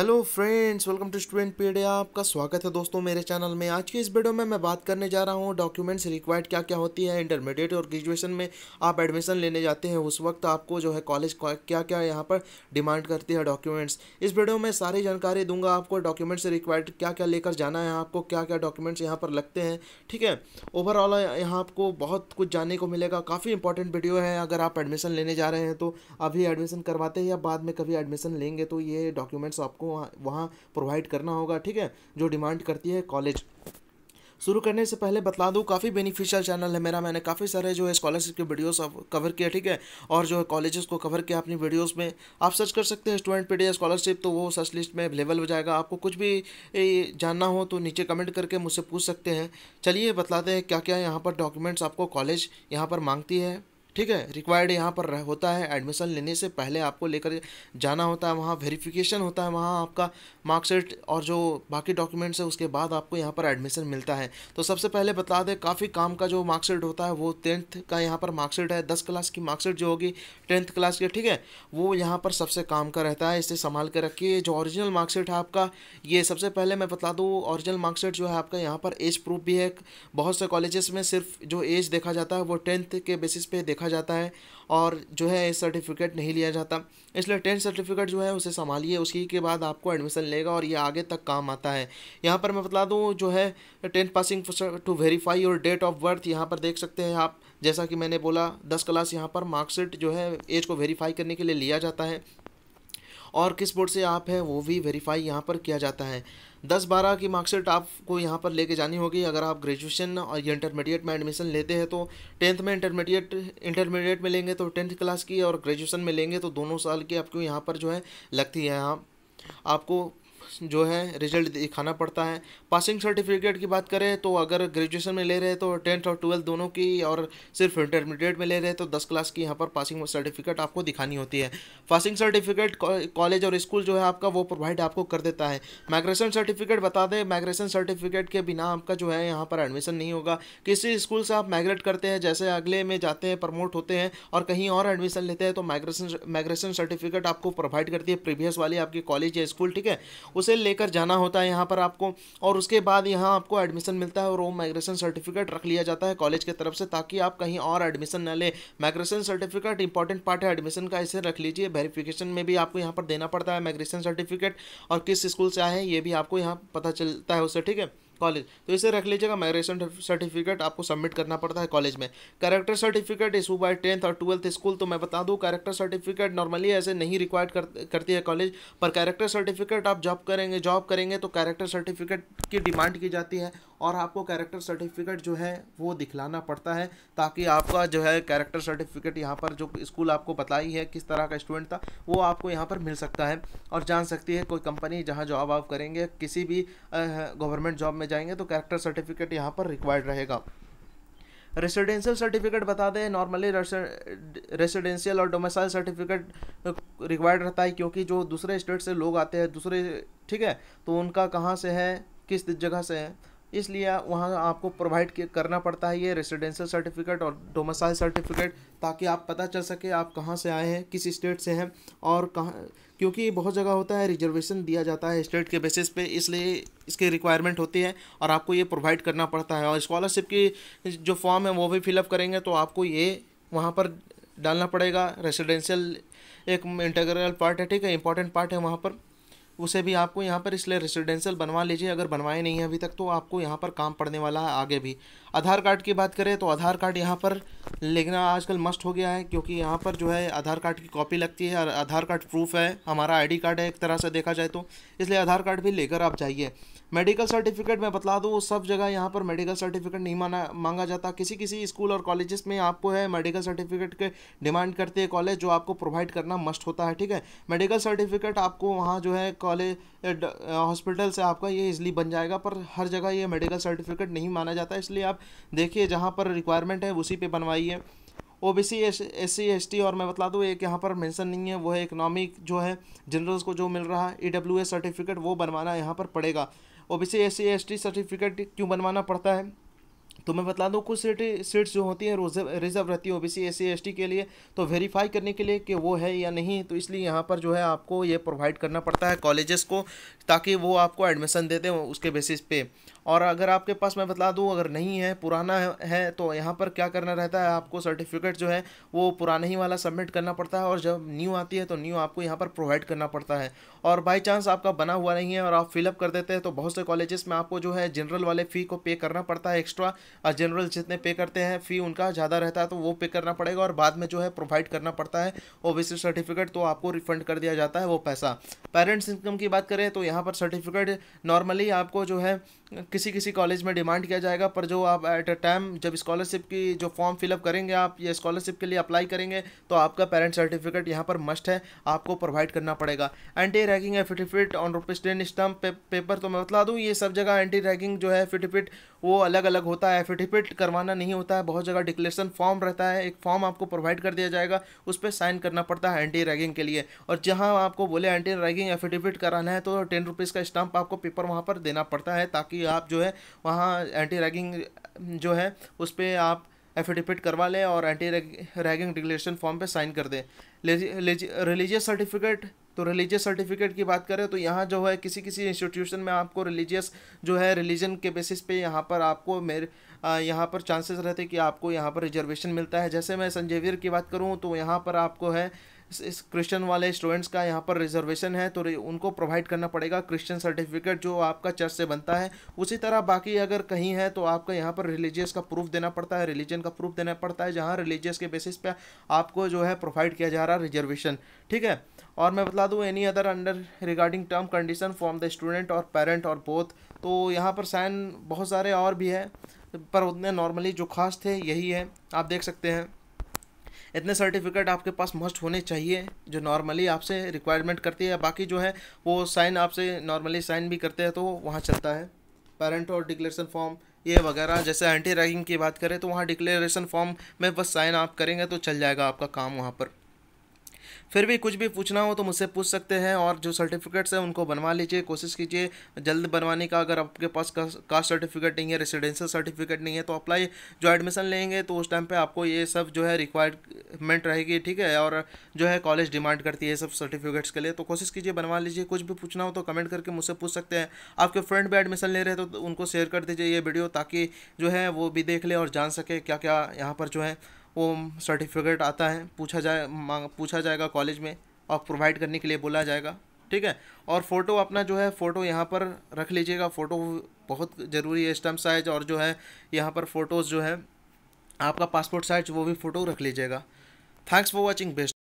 hello friends welcome to student pedia आपका स्वागत है दोस्तों मेरे चैनल में आज की इस वीडियो में मैं बात करने जा रहा हूँ डॉक्यूमेंट्स रिक्वायर्ड क्या क्या होती है इंटरमीडिएट और ग्रेजुएशन में आप एडमिशन लेने जाते हैं उस वक्त आपको जो है कॉलेज क्या क्या यहाँ पर डिमांड करती है डॉक्यूमेंट्स इस वीडियो में सारी जानकारी दूंगा आपको डॉक्यूमेंट्स रिक्वायर्ड क्या क्या लेकर जाना है आपको क्या क्या डॉक्यूमेंट्स यहाँ पर लगते हैं ठीक है ओवरऑल यहाँ आपको बहुत कुछ जानने को मिलेगा काफ़ी इंपॉर्टेंट वीडियो है अगर आप एडमिशन लेने जा रहे हैं तो अभी एडमिशन करवाते हैं या बाद में कभी एडमिशन लेंगे तो ये डॉक्यूमेंट्स आपको वहाँ वहाँ प्रोवाइड करना होगा ठीक है जो डिमांड करती है कॉलेज शुरू करने से पहले बता दूँ काफ़ी बेनिफिशियल चैनल है मेरा मैंने काफ़ी सारे जो है स्कॉलरशिप के वीडियोस कवर किया ठीक है और जो है कॉलेजेस को कवर किया अपनी वीडियोस में आप सर्च कर सकते हैं स्टूडेंट पीडीएस स्कॉलरशिप तो वो सर्च लिस्ट में अवेलेबल हो जाएगा आपको कुछ भी जानना हो तो नीचे कमेंट करके मुझसे पूछ सकते हैं चलिए बताते हैं क्या क्या यहाँ पर डॉक्यूमेंट्स आपको कॉलेज यहाँ पर मांगती है ठीक है रिक्वायर्ड यहाँ पर रह होता है एडमिशन लेने से पहले आपको लेकर जाना होता है वहाँ वेरिफिकेशन होता है वहाँ आपका मार्कशीट और जो बाकी डॉक्यूमेंट्स है उसके बाद आपको यहाँ पर एडमिशन मिलता है तो सबसे पहले बता दें काफ़ी काम का जो मार्कशीट होता है वो टेंथ का यहाँ पर मार्कशीट है दस क्लास की मार्कशीट जो होगी टेंथ क्लास की ठीक है वो यहाँ पर सबसे काम का रहता है इसे संभाल के रखिए जो ऑरिजिनल मार्कशीट है आपका ये सबसे पहले मैं बता दूँ ऑरिजिनल मार्कशीट जो है आपका यहाँ पर एज प्रूफ भी है बहुत से कॉलेजेस में सिर्फ जो एज देखा जाता है वो टेंथ के बेसिस पे रखा जाता है और जो है सर्टिफिकेट नहीं लिया जाता इसलिए टेंथ सर्टिफिकेट जो है उसे संभालिए उसी के बाद आपको एडमिशन लेगा और ये आगे तक काम आता है यहाँ पर मैं बता दूँ जो है टेंथ पासिंग टू वेरीफाई और डेट ऑफ बर्थ यहाँ पर देख सकते हैं आप जैसा कि मैंने बोला दस क्लास यहाँ पर मार्कशीट जो है एज को वेरीफाई करने के लिए लिया जाता है और किस बोर्ड से आप हैं वो भी वेरीफाई यहाँ पर किया जाता है दस बारह की मार्कशीट आपको यहाँ पर लेके जानी होगी अगर आप ग्रेजुएशन और इंटरमीडिएट में एडमिशन लेते हैं तो टेंथ में इंटरमीडिएट इंटरमीडिएट में लेंगे तो टेंथ क्लास की और ग्रेजुएशन में लेंगे तो दोनों साल की आपको यहाँ पर जो है लगती है यहाँ आपको जो है रिजल्ट दिखाना पड़ता है पासिंग सर्टिफिकेट की बात करें तो अगर ग्रेजुएशन में ले रहे तो टेंथ और ट्वेल्थ दोनों की और सिर्फ इंटरमीडिएट में ले रहे तो दस क्लास की यहाँ पर पासिंग सर्टिफिकेट आपको दिखानी होती है पासिंग सर्टिफिकेट कॉलेज और स्कूल जो है आपका वो प्रोवाइड आपको कर देता है माइग्रेशन सर्टिफिकेट बता दें माइग्रेशन सर्टिफिकेट के बिना आपका जो है यहाँ पर एडमिशन नहीं होगा किसी स्कूल से आप माइग्रेट करते हैं जैसे अगले में जाते हैं प्रमोट होते हैं और कहीं और एडमिशन लेते हैं तो माइग्रेशन माइग्रेशन सर्टिफिकेट आपको प्रोवाइड करती है प्रीवियस वाली आपकी कॉलेज या स्कूल ठीक है उसे लेकर जाना होता है यहाँ पर आपको और उसके बाद यहाँ आपको एडमिशन मिलता है और वो माइग्रेशन सर्टिफिकेट रख लिया जाता है कॉलेज की तरफ से ताकि आप कहीं और एडमिशन न लें माइग्रेशन सर्टिफिकेट इंपॉर्टेंट पार्ट है एडमिशन का इसे रख लीजिए वेरीफिकेशन में भी आपको यहाँ पर देना पड़ता है माइग्रेशन सर्टिफिकेट और किस स्कूल से आए हैं ये भी आपको यहाँ पता चलता है उससे ठीक है कॉलेज तो इसे रख लीजिएगा माइग्रेशन सर्टिफिकेट आपको सबमिट करना पड़ता है कॉलेज में character certificate issue by tenth और ट्वेल्थ स्कूल तो मैं बता दूँ कैरेक्टर सर्टिफिकेट नॉर्मली ऐसे नहीं रिक्वायर्ड कर, करती है कॉलेज पर कैरेक्टर सर्टिफिकेट आप जॉब करेंगे जॉब करेंगे तो कैरेक्टर सर्टिफिकेट की डिमांड की जाती है और आपको कैरेक्टर सर्टिफिकेट जो है वो दिखलाना पड़ता है ताकि आपका जो है कैरेक्टर सर्टिफिकेट यहाँ पर जो स्कूल आपको बताई है किस तरह का स्टूडेंट था वो आपको यहाँ पर मिल सकता है और जान सकती है कोई कंपनी जहाँ जॉब आप करेंगे किसी भी गवर्नमेंट जॉब में जाएंगे तो कैरेक्टर सर्टिफिकेट यहाँ पर रिक्वायर्ड रहेगा रेसिडेंशियल सर्टिफिकेट बता दें नॉर्मली रेसिडेंशियल और डोमेसाइल सर्टिफिकेट रिक्वायर्ड रहता है क्योंकि जो दूसरे स्टेट से लोग आते हैं दूसरे ठीक है तो उनका कहाँ से है किस जगह से है इसलिए वहाँ आपको प्रोवाइड करना पड़ता है ये रेसिडेंशियल सर्टिफिकेट और डोमसाइल सर्टिफिकेट ताकि आप पता चल सके आप कहाँ से आए हैं किस स्टेट से हैं और कहाँ क्योंकि बहुत जगह होता है रिजर्वेशन दिया जाता है स्टेट के बेसिस पे इसलिए इसकी रिक्वायरमेंट होती है और आपको ये प्रोवाइड करना पड़ता है और इस्कॉलरशिप की जो फॉर्म है वो भी फिलअप करेंगे तो आपको ये वहाँ पर डालना पड़ेगा रेसिडेंशियल एक इंटेग्रल पार्ट है ठीक है इंपॉर्टेंट पार्ट है वहाँ पर उसे भी आपको यहाँ पर इसलिए रेसिडेंशियल बनवा लीजिए अगर बनवाए नहीं है अभी तक तो आपको यहाँ पर काम पड़ने वाला है आगे भी आधार कार्ड की बात करें तो आधार कार्ड यहाँ पर लेना आजकल मस्ट हो गया है क्योंकि यहाँ पर जो है आधार कार्ड की कॉपी लगती है आधार कार्ड प्रूफ है हमारा आई कार्ड है एक तरह से देखा जाए तो इसलिए आधार कार्ड भी लेकर आप जाइए मेडिकल सर्टिफिकेट मैं बता दूँ सब जगह यहाँ पर मेडिकल सर्टिफिकेट नहीं माना मांगा जाता किसी किसी स्कूल और कॉलेजेस में आपको है मेडिकल सर्टिफिकेट के डिमांड करते हैं कॉलेज जो आपको प्रोवाइड करना मस्ट होता है ठीक है मेडिकल सर्टिफिकेट आपको वहाँ जो है कॉलेज हॉस्पिटल से आपका ये इजली बन जाएगा पर हर जगह ये मेडिकल सर्टिफिकेट नहीं माना जाता इसलिए आप देखिए जहाँ पर रिक्वायरमेंट है उसी पर बनवाइए O B C S C S T और मैं बता दूँ एक यहाँ पर मेंशन नहीं है वो है इकोनॉमिक जो है जनरल्स को जो मिल रहा है ई डब्ल्यू एस सर्टिफिकेट वो बनवाना यहाँ पर पड़ेगा ओबीसी एस टी सर्टिफिकेट क्यों बनवाना पड़ता है तो मैं बता दूं कुछ सीट सीट्स जो होती हैं रिजर्व रहती है ओबीसी एससी एसटी के लिए तो वेरीफाई करने के लिए कि वो है या नहीं तो इसलिए यहाँ पर जो है आपको ये प्रोवाइड करना पड़ता है कॉलेजेस को ताकि वो आपको एडमिशन दे दें उसके बेसिस पे और अगर आपके पास मैं बता दूँ अगर नहीं है पुराना है तो यहाँ पर क्या करना रहता है आपको सर्टिफिकेट जो है वो पुराने ही वाला सबमिट करना पड़ता है और जब न्यू आती है तो न्यू आपको यहाँ पर प्रोवाइड करना पड़ता है और बाई चांस आपका बना हुआ नहीं है और आप फिलअप कर देते हैं तो बहुत से कॉलेजेस में आपको जो है जनरल वाले फ़ी को पे करना पड़ता है एक्स्ट्रा और जनरल जितने पे करते हैं फ़ी उनका ज़्यादा रहता है तो वो पे करना पड़ेगा और बाद में जो है प्रोवाइड करना पड़ता है ओ सर्टिफिकेट तो आपको रिफंड कर दिया जाता है वो पैसा पेरेंट्स इनकम की बात करें तो यहाँ पर सर्टिफिकेट नॉर्मली आपको जो है किसी किसी कॉलेज में डिमांड किया जाएगा पर जो आप एट अ टाइम जब स्कॉलरशिप की जो फॉर्म फिलअप करेंगे आप या स्कॉलरशिप के लिए अप्लाई करेंगे तो आपका पेरेंट सर्टिफिकेट यहाँ पर मस्ट है आपको प्रोवाइड करना पड़ेगा anti ragging affidavit on rupees ten stamp paper तो मैं बता दूँ ये सब जगह एंटी रैगिंग जो है एफिटिफिट वो अलग अलग होता है एफिटिफिट करवाना नहीं होता है बहुत जगह डिक्लेरेशन फॉर्म रहता है एक फॉर्म आपको प्रोवाइड कर दिया जाएगा उस पर साइन करना पड़ता है एंटी रैगिंग के लिए और जहाँ आपको बोले एंटी रैगिंग एफिटिफिट कराना है तो टेन रुपीज़ का स्टम्प आपको पेपर वहाँ पर देना पड़ता है ताकि आप जो है वहाँ एंटी रैगिंग जो है उस पर आप एफिडेविट करवा लें और एंटी रैगिंग डिक्लेरेशन फॉर्म पे साइन कर दें रिलीजियस सर्टिफिकेट तो रिलीजियस सर्टिफिकेट की बात करें तो यहाँ जो है किसी किसी इंस्टीट्यूशन में आपको रिलीजियस जो है रिलीजन के बेसिस पे यहाँ पर आपको मेरे यहाँ पर चांसेस रहते कि आपको यहाँ पर रिजर्वेशन मिलता है जैसे मैं संजेवियर की बात करूँ तो यहाँ पर आपको है इस क्रिश्चियन वाले स्टूडेंट्स का यहाँ पर रिजर्वेशन है तो उनको प्रोवाइड करना पड़ेगा क्रिश्चियन सर्टिफिकेट जो आपका चर्च से बनता है उसी तरह बाकी अगर कहीं है तो आपका यहाँ पर रिलीजियस का प्रूफ देना पड़ता है रिलीजन का प्रूफ देना पड़ता है जहाँ रिलीजियस के बेसिस पर आपको जो है प्रोवाइड किया जा रहा है रिजर्वेशन ठीक है और मैं बता दूँ any other under regarding term condition form the student और पेरेंट और बोथ तो यहाँ पर साइन बहुत सारे और भी है पर उतने नॉर्मली जो खास थे यही है आप देख सकते हैं इतने सर्टिफिकेट आपके पास मस्ट होने चाहिए जो नॉर्मली आपसे रिक्वायरमेंट करती है बाकी जो है वो साइन आपसे नॉर्मली साइन भी करते हैं तो वहाँ चलता है पेरेंट और डिक्लेरेशन फॉर्म ये वगैरह जैसे एंटी रैगिंग की बात करें तो वहाँ डिक्लेरेशन फॉर्म में बस साइन आप करेंगे तो चल जाएगा आपका काम वहाँ पर फिर भी कुछ भी पूछना हो तो मुझसे पूछ सकते हैं और जो सर्टिफिकेट्स हैं उनको बनवा लीजिए कोशिश कीजिए जल्द बनवाने का अगर आपके पास कास्ट सर्टिफिकेट नहीं है रेसिडेंशियल सर्टिफिकेट नहीं है तो अप्लाई जो एडमिशन लेंगे तो उस टाइम पर आपको ये सब जो है रिक्वायरमेंट रहेगी ठीक है और जो है कॉलेज डिमांड करती है सब सर्टिफिकेट्स के लिए तो कोशिश कीजिए बनवा लीजिए कुछ भी पूछना हो तो कमेंट करके मुझसे पूछ सकते हैं आपके फ्रेंड भी एडमिशन ले रहे तो उनको शेयर कर दीजिए ये वीडियो ताकि जो है वो भी देख लें और जान सके क्या क्या यहाँ पर जो है वो सर्टिफिकेट आता है पूछा जाए मांग पूछा जाएगा कॉलेज में और प्रोवाइड करने के लिए बोला जाएगा ठीक है और फ़ोटो अपना जो है फ़ोटो यहाँ पर रख लीजिएगा फ़ोटो बहुत ज़रूरी है स्टम्प साइज और जो है यहाँ पर फ़ोटोज़ जो है आपका पासपोर्ट साइज वो भी फ़ोटो रख लीजिएगा थैंक्स फॉर वॉचिंग बेस्ट